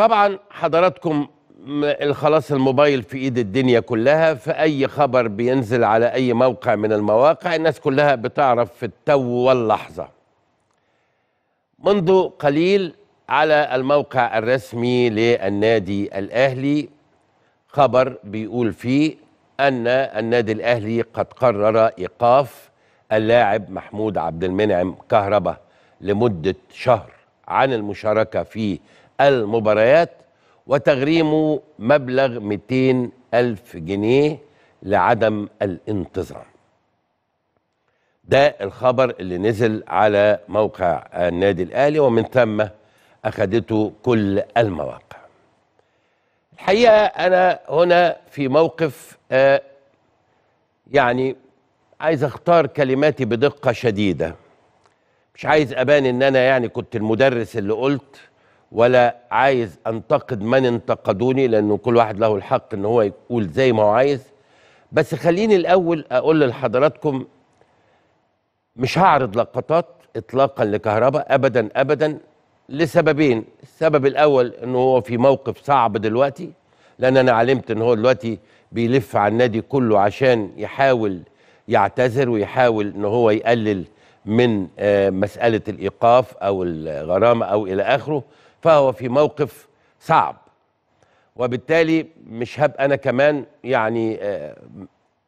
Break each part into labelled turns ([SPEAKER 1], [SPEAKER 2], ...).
[SPEAKER 1] طبعا حضراتكم خلاص الموبايل في ايد الدنيا كلها فاي خبر بينزل على اي موقع من المواقع الناس كلها بتعرف في التو واللحظه منذ قليل على الموقع الرسمي للنادي الاهلي خبر بيقول فيه ان النادي الاهلي قد قرر ايقاف اللاعب محمود عبد المنعم كهربا لمده شهر عن المشاركه في المباريات وتغريمه مبلغ 200 ألف جنيه لعدم الانتظام ده الخبر اللي نزل على موقع النادي الأهلي ومن ثم أخدته كل المواقع الحقيقة أنا هنا في موقف آه يعني عايز أختار كلماتي بدقة شديدة مش عايز أبان إن أنا يعني كنت المدرس اللي قلت ولا عايز انتقد من انتقدوني لانه كل واحد له الحق ان هو يقول زي ما هو عايز بس خليني الاول اقول لحضراتكم مش هعرض لقطات اطلاقا لكهرباء ابدا ابدا لسببين السبب الاول ان هو في موقف صعب دلوقتي لان انا علمت ان هو دلوقتي بيلف على النادي كله عشان يحاول يعتذر ويحاول ان هو يقلل من آه، مساله الايقاف او الغرامه او الى اخره فهو في موقف صعب وبالتالي مش هبقى انا كمان يعني آه،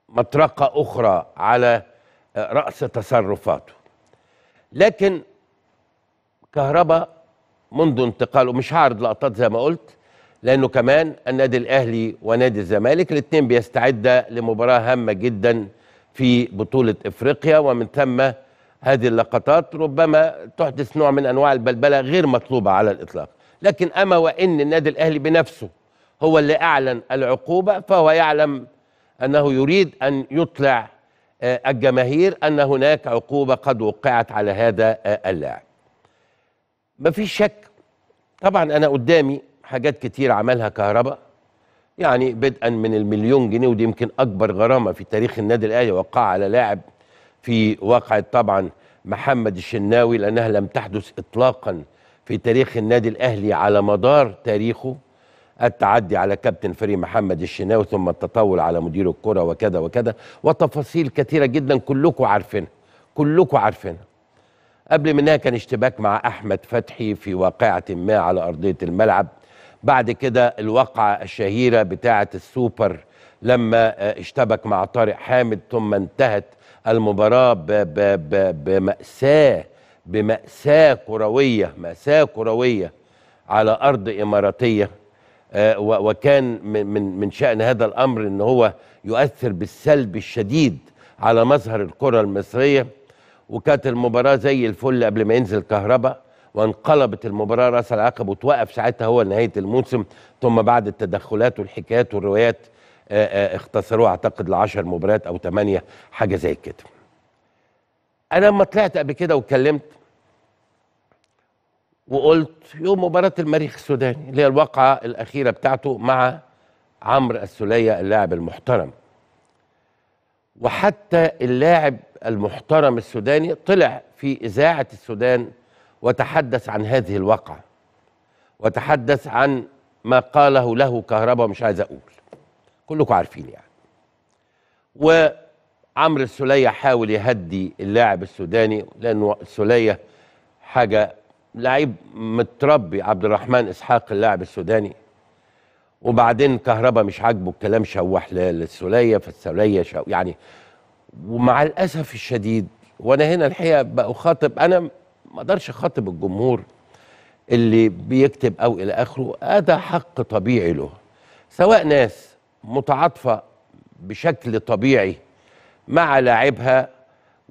[SPEAKER 1] مطرقه اخرى على آه، راس تصرفاته لكن كهربا منذ انتقاله مش هعرض لقطات زي ما قلت لانه كمان النادي الاهلي ونادي الزمالك الاثنين بيستعد لمباراه هامه جدا في بطوله افريقيا ومن ثم هذه اللقطات ربما تحدث نوع من انواع البلبله غير مطلوبه على الاطلاق لكن اما وان النادي الاهلي بنفسه هو اللي اعلن العقوبه فهو يعلم انه يريد ان يطلع آه، الجماهير ان هناك عقوبه قد وقعت على هذا آه، اللاعب مفيش شك طبعا انا قدامي حاجات كتير عملها كهرباء يعني بدءا من المليون جنيه ودي يمكن اكبر غرامه في تاريخ النادي الاهلي وقع على لاعب في واقعة طبعا محمد الشناوي لأنها لم تحدث إطلاقا في تاريخ النادي الأهلي على مدار تاريخه التعدي على كابتن فريق محمد الشناوي ثم التطول على مدير الكرة وكذا وكذا وتفاصيل كثيرة جدا كلكم عارفينها كلكم عارفينها قبل منها كان اشتباك مع أحمد فتحي في واقعة ما على أرضية الملعب بعد كده الواقعة الشهيرة بتاعة السوبر لما آه، اشتبك مع طارق حامد ثم انتهت المباراة بمأساة بمأساة كروية مأساة كروية على أرض إماراتية آه، وكان من من شأن هذا الأمر أن هو يؤثر بالسلب الشديد على مظهر الكرة المصرية وكانت المباراة زي الفل قبل ما ينزل كهرباء وانقلبت المباراة رأس العقب وتوقف ساعتها هو نهاية الموسم ثم بعد التدخلات والحكايات والروايات آه، آه، اختصروها اعتقد ل 10 مباريات او 8 حاجه زي كده. انا لما طلعت قبل كده واتكلمت وقلت يوم مباراه المريخ السوداني اللي هي الواقعه الاخيره بتاعته مع عمرو السوليه اللاعب المحترم. وحتى اللاعب المحترم السوداني طلع في اذاعه السودان وتحدث عن هذه الواقعه. وتحدث عن ما قاله له كهربا مش عايز اقول. كلكم عارفين يعني وعمرو السوليه حاول يهدي اللاعب السوداني لانه السوليه حاجه لعيب متربي عبد الرحمن اسحاق اللاعب السوداني وبعدين كهربا مش عاجبه الكلام شوح للسوليه فالسوليه شو يعني ومع الاسف الشديد وانا هنا الحقيقه بخاطب انا ما اقدرش اخاطب الجمهور اللي بيكتب او الى اخره هذا حق طبيعي له سواء ناس متعاطفه بشكل طبيعي مع لاعبها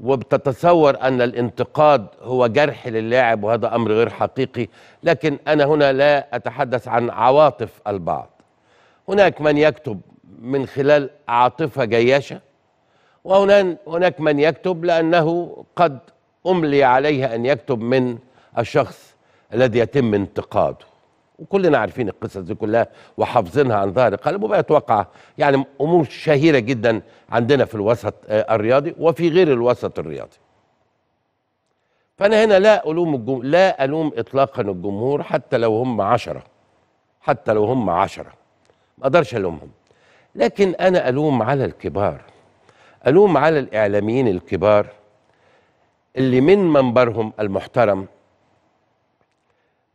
[SPEAKER 1] وبتتصور ان الانتقاد هو جرح للاعب وهذا امر غير حقيقي لكن انا هنا لا اتحدث عن عواطف البعض هناك من يكتب من خلال عاطفه جياشه وهناك من يكتب لانه قد املي عليه ان يكتب من الشخص الذي يتم انتقاده وكلنا عارفين القصص دي كلها وحافظينها عن ظهر قلب وبقت واقعه يعني امور شهيره جدا عندنا في الوسط آه، الرياضي وفي غير الوسط الرياضي. فانا هنا لا الوم الجم... لا الوم اطلاقا الجمهور حتى لو هم عشرة حتى لو هم عشرة ما اقدرش الومهم لكن انا الوم على الكبار الوم على الاعلاميين الكبار اللي من منبرهم المحترم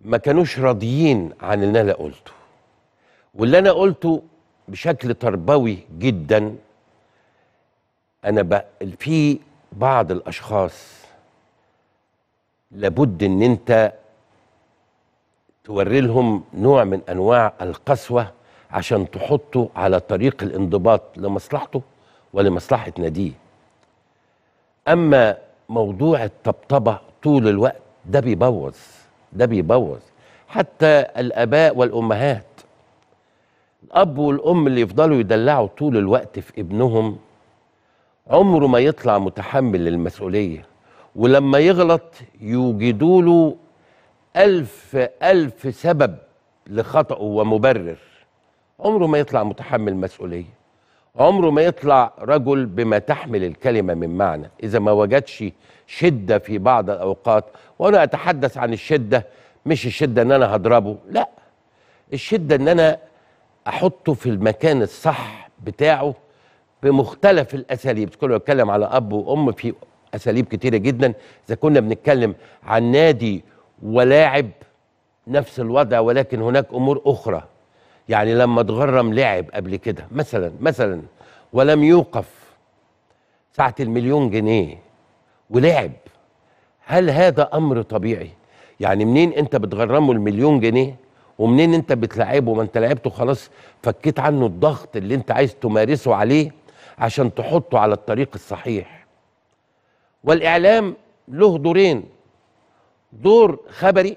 [SPEAKER 1] ما كانوش راضيين عن اللي انا قلته واللي انا قلته بشكل تربوي جدا انا بقى في بعض الاشخاص لابد ان انت توري لهم نوع من انواع القسوه عشان تحطه على طريق الانضباط لمصلحته ولمصلحه ناديه اما موضوع الطبطبه طول الوقت ده بيبوظ ده بيبوظ حتى الاباء والامهات الاب والام اللي يفضلوا يدلعوا طول الوقت في ابنهم عمره ما يطلع متحمل للمسؤوليه ولما يغلط يوجدوا له ألف ألف سبب لخطأه ومبرر عمره ما يطلع متحمل مسؤولية عمره ما يطلع رجل بما تحمل الكلمة من معنى إذا ما وجدش شدة في بعض الأوقات وأنا أتحدث عن الشدة مش الشدة إن أنا هضربه لا الشدة إن أنا أحطه في المكان الصح بتاعه بمختلف الأساليب كنا يتكلم على أب وأم في أساليب كتيرة جدا إذا كنا بنتكلم عن نادي ولاعب نفس الوضع ولكن هناك أمور أخرى يعني لما اتغرم لعب قبل كده مثلا مثلا ولم يوقف ساعة المليون جنيه ولعب هل هذا أمر طبيعي؟ يعني منين أنت بتغرمه المليون جنيه ومنين أنت بتلعبه ما أنت لعبته خلاص فكيت عنه الضغط اللي أنت عايز تمارسه عليه عشان تحطه على الطريق الصحيح والإعلام له دورين دور خبري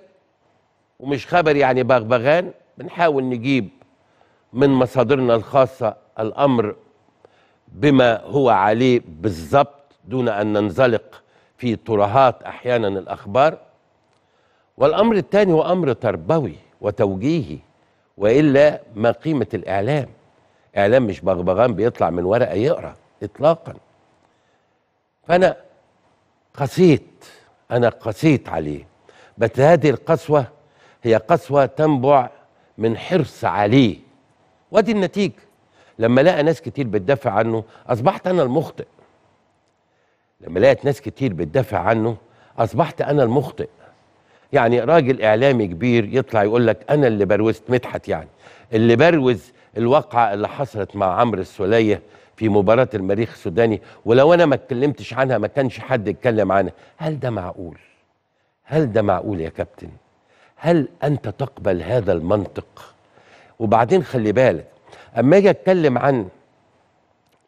[SPEAKER 1] ومش خبري يعني بغبغان بنحاول نجيب من مصادرنا الخاصة الأمر بما هو عليه بالضبط دون أن ننزلق في ترهات أحيانا الأخبار والأمر الثاني هو أمر تربوي وتوجيهي وإلا ما قيمة الإعلام إعلام مش بغبغان بيطلع من ورقة يقرأ إطلاقا فأنا قسيت أنا قسيت عليه بس هذه القسوة هي قسوة تنبع من حرص عليه وادي النتيجه لما لقى ناس كتير بتدافع عنه اصبحت انا المخطئ لما لقيت ناس كتير بتدافع عنه اصبحت انا المخطئ يعني راجل اعلامي كبير يطلع يقول لك انا اللي بروزت مدحت يعني اللي بروز الواقعه اللي حصلت مع عمرو السوليه في مباراه المريخ السوداني ولو انا ما اتكلمتش عنها ما كانش حد يتكلم عنها هل ده معقول هل ده معقول يا كابتن هل انت تقبل هذا المنطق وبعدين خلي بالك اما اجي اتكلم عن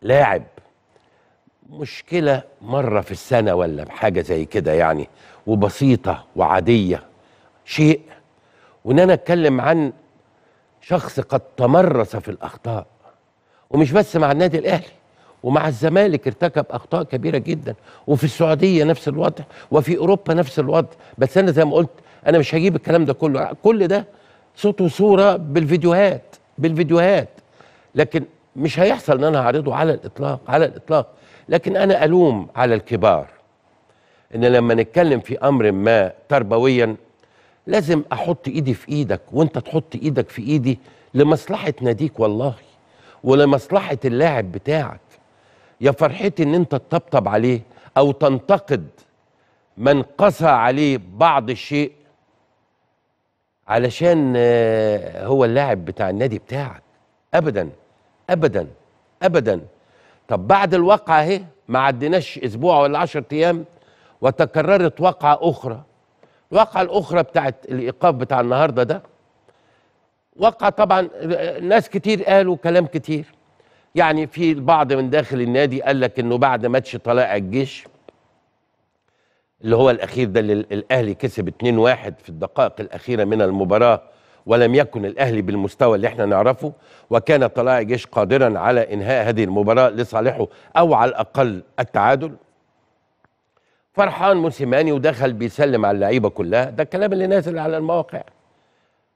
[SPEAKER 1] لاعب مشكله مره في السنه ولا بحاجه زي كده يعني وبسيطه وعاديه شيء وان انا اتكلم عن شخص قد تمرس في الاخطاء ومش بس مع النادي الاهلي ومع الزمالك ارتكب اخطاء كبيره جدا وفي السعوديه نفس الوضع وفي اوروبا نفس الوضع بس انا زي ما قلت انا مش هجيب الكلام ده كله كل ده صوت وصوره بالفيديوهات بالفيديوهات لكن مش هيحصل ان انا هعرضه على الاطلاق على الاطلاق لكن انا الوم على الكبار ان لما نتكلم في امر ما تربويا لازم احط ايدي في ايدك وانت تحط ايدك في ايدي لمصلحه ناديك والله ولمصلحه اللاعب بتاعك يا فرحتي ان انت تطبطب عليه او تنتقد من قسى عليه بعض الشيء علشان آه، هو اللاعب بتاع النادي بتاعك ابدا ابدا ابدا طب بعد الواقعه اهي ما عديناش اسبوع ولا 10 ايام وتكررت واقعه اخرى الواقعه الاخرى بتاعت الايقاف بتاع النهارده ده واقعه طبعا آه، ناس كتير قالوا كلام كتير يعني في البعض من داخل النادي قال لك انه بعد ماتش طلائع الجيش اللي هو الاخير ده اللي الاهلي كسب 2-1 في الدقائق الاخيره من المباراه ولم يكن الاهلي بالمستوى اللي احنا نعرفه وكان طلائع جيش قادرا على انهاء هذه المباراه لصالحه او على الاقل التعادل فرحان موسيماني ودخل بيسلم على اللعيبه كلها ده الكلام اللي نازل على المواقع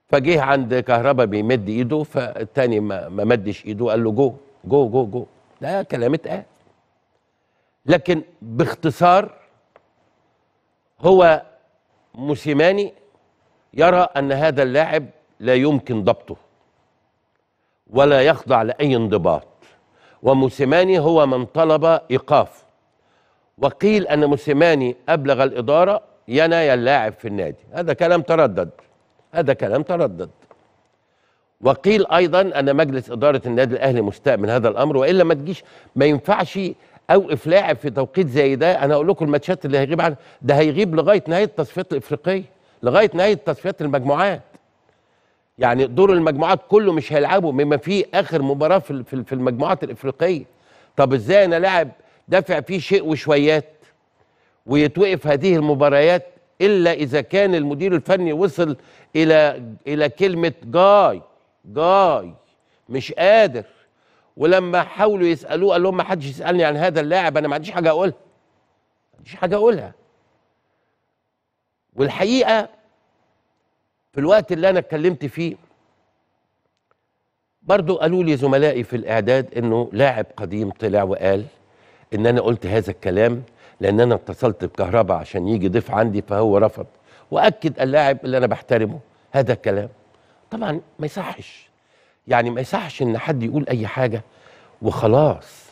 [SPEAKER 1] فجه عند كهربا بيمد ايده فالتاني ما مدش ايده قال له جو جو جو جو ده كلام اتقال لكن باختصار هو موسيماني يرى أن هذا اللاعب لا يمكن ضبطه ولا يخضع لأي انضباط وموسيماني هو من طلب إيقاف وقيل أن موسيماني أبلغ الإدارة ينايا اللاعب في النادي هذا كلام تردد هذا كلام تردد وقيل ايضا ان مجلس اداره النادي الاهلي مستاء من هذا الامر والا ما تجيش ما ينفعش اوقف لاعب في توقيت زي ده انا اقول لكم الماتشات اللي هيغيب عنها ده هيغيب لغايه نهايه التصفيات الافريقيه لغايه نهايه تصفيات المجموعات يعني دور المجموعات كله مش هيلعبه بما فيه اخر مباراه في في المجموعات الافريقيه طب ازاي انا لاعب دافع فيه شيء وشويات ويتوقف هذه المباريات الا اذا كان المدير الفني وصل الى الى كلمه جاي جاي مش قادر ولما حاولوا يسالوه قال لهم ما حدش يسالني عن هذا اللاعب انا ما عنديش حاجه اقولها ما عنديش حاجه اقولها والحقيقه في الوقت اللي انا اتكلمت فيه برضو قالوا لي زملائي في الاعداد انه لاعب قديم طلع وقال ان انا قلت هذا الكلام لان انا اتصلت بكهرباء عشان يجي ضيف عندي فهو رفض واكد اللاعب اللي انا بحترمه هذا الكلام طبعا ما يصحش يعني ما يصحش ان حد يقول اي حاجه وخلاص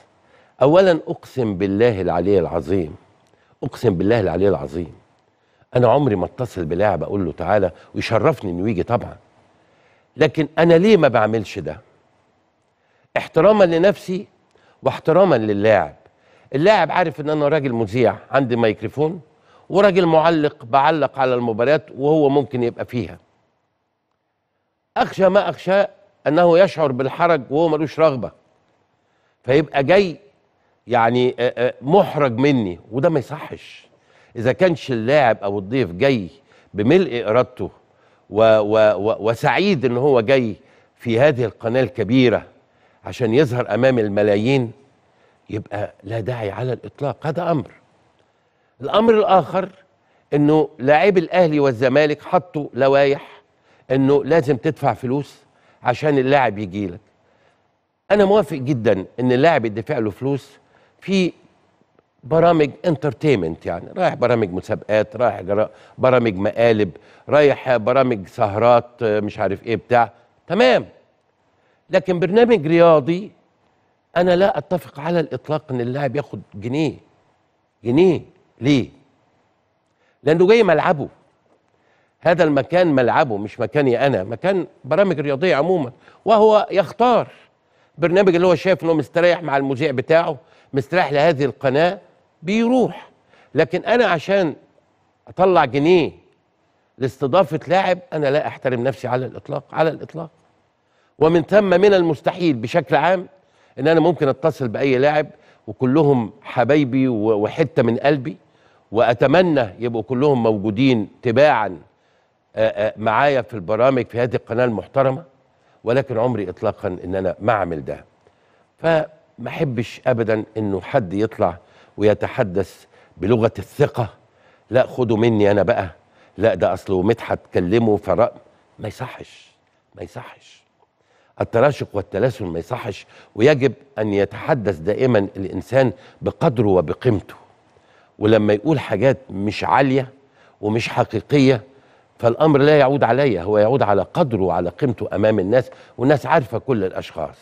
[SPEAKER 1] اولا اقسم بالله العلي العظيم اقسم بالله العلي العظيم انا عمري ما اتصل بلاعب اقول له تعالى ويشرفني انه يجي طبعا لكن انا ليه ما بعملش ده احتراما لنفسي واحتراما للاعب اللاعب عارف ان انا راجل مذيع عندي ميكروفون وراجل معلق بعلق على المباريات وهو ممكن يبقى فيها اخشى ما اخشاه انه يشعر بالحرج وهو ملوش رغبه فيبقى جاي يعني محرج مني وده ما يصحش اذا كانش اللاعب او الضيف جاي بملء ارادته و و و وسعيد ان هو جاي في هذه القناه الكبيره عشان يظهر امام الملايين يبقى لا داعي على الاطلاق هذا امر الامر الاخر انه لاعبي الاهلي والزمالك حطوا لوائح انه لازم تدفع فلوس عشان اللاعب يجي لك انا موافق جدا ان اللاعب يدفع له فلوس في برامج انترتينمنت يعني رايح برامج مسابقات رايح برامج مقالب رايح برامج سهرات مش عارف ايه بتاع تمام لكن برنامج رياضي انا لا اتفق على الاطلاق ان اللاعب ياخد جنيه جنيه ليه لانه جاي ملعبه هذا المكان ملعبه مش مكاني انا مكان برامج رياضيه عموما وهو يختار برنامج اللي هو شايف انه مستريح مع المذيع بتاعه مستريح لهذه القناه بيروح لكن انا عشان اطلع جنيه لاستضافه لاعب انا لا احترم نفسي على الاطلاق على الاطلاق ومن ثم من المستحيل بشكل عام ان انا ممكن اتصل باي لاعب وكلهم حبايبي وحته من قلبي واتمنى يبقوا كلهم موجودين تباعا آه، آه، معايا في البرامج في هذه القناه المحترمه ولكن عمري اطلاقا ان انا ما اعمل ده فما احبش ابدا انه حد يطلع ويتحدث بلغه الثقه لا خدوا مني انا بقى لا ده اصله مدحت كلمه فر ما يصحش ما يصحش التراشق والتلاسل ما يصحش ويجب ان يتحدث دائما الانسان بقدره وبقيمته ولما يقول حاجات مش عاليه ومش حقيقيه فالامر لا يعود علي هو يعود على قدره وعلى قيمته امام الناس والناس عارفه كل الاشخاص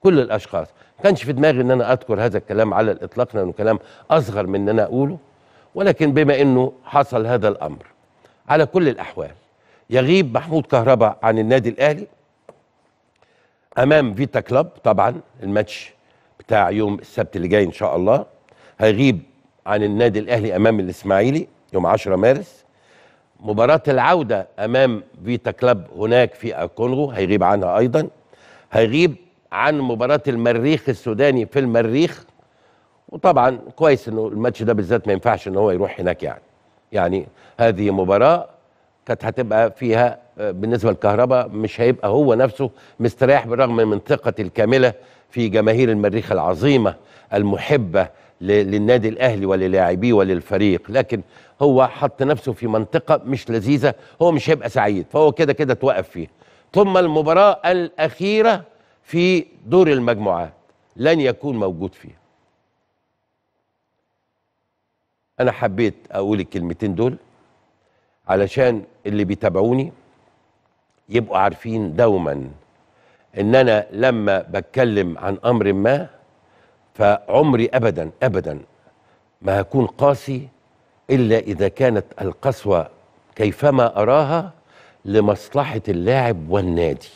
[SPEAKER 1] كل الاشخاص ما كانش في دماغي ان انا اذكر هذا الكلام على الاطلاق لانه كلام اصغر من ان انا اقوله ولكن بما انه حصل هذا الامر على كل الاحوال يغيب محمود كهربا عن النادي الاهلي امام فيتا كلاب طبعا الماتش بتاع يوم السبت اللي جاي ان شاء الله هيغيب عن النادي الاهلي امام الاسماعيلي يوم 10 مارس مباراة العودة أمام فيتا كلاب هناك في الكونغو هيغيب عنها أيضا هيغيب عن مباراة المريخ السوداني في المريخ وطبعا كويس انه الماتش ده بالذات ما ينفعش ان هو يروح هناك يعني يعني هذه مباراة كانت هتبقى فيها آه، بالنسبة للكهرباء مش هيبقى هو نفسه مستريح بالرغم من ثقة الكاملة في جماهير المريخ العظيمة المحبة للنادي الاهلي وللاعبيه وللفريق لكن هو حط نفسه في منطقه مش لذيذه هو مش هيبقى سعيد فهو كده كده توقف فيها ثم المباراه الاخيره في دور المجموعات لن يكون موجود فيها انا حبيت اقول الكلمتين دول علشان اللي بيتابعوني يبقوا عارفين دوما ان انا لما بتكلم عن امر ما فعمري أبدا أبدا ما هكون قاسي إلا إذا كانت القسوة كيفما أراها لمصلحة اللاعب والنادي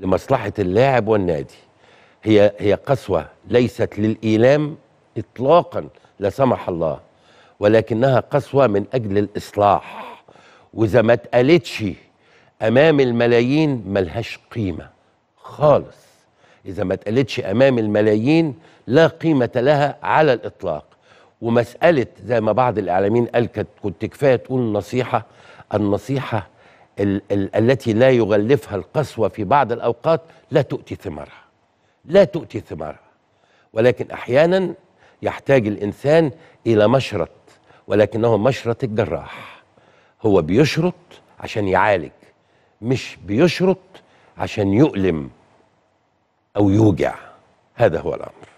[SPEAKER 1] لمصلحة اللاعب والنادي هي هي قسوة ليست للإيلام إطلاقا لا سمح الله ولكنها قسوة من أجل الإصلاح وإذا ما اتقالتش أمام الملايين ملهاش قيمة خالص إذا ما اتقالتش أمام الملايين لا قيمة لها على الإطلاق ومسألة زي ما بعض الإعلاميين قال كنت كفاية تقول نصيحة النصيحة ال ال التي لا يغلفها القسوة في بعض الأوقات لا تؤتي ثمارها لا تؤتي ثمارها ولكن أحيانا يحتاج الإنسان إلى مشرط ولكنه مشرط الجراح هو بيشرط عشان يعالج مش بيشرط عشان يؤلم أو يوجع هذا هو الأمر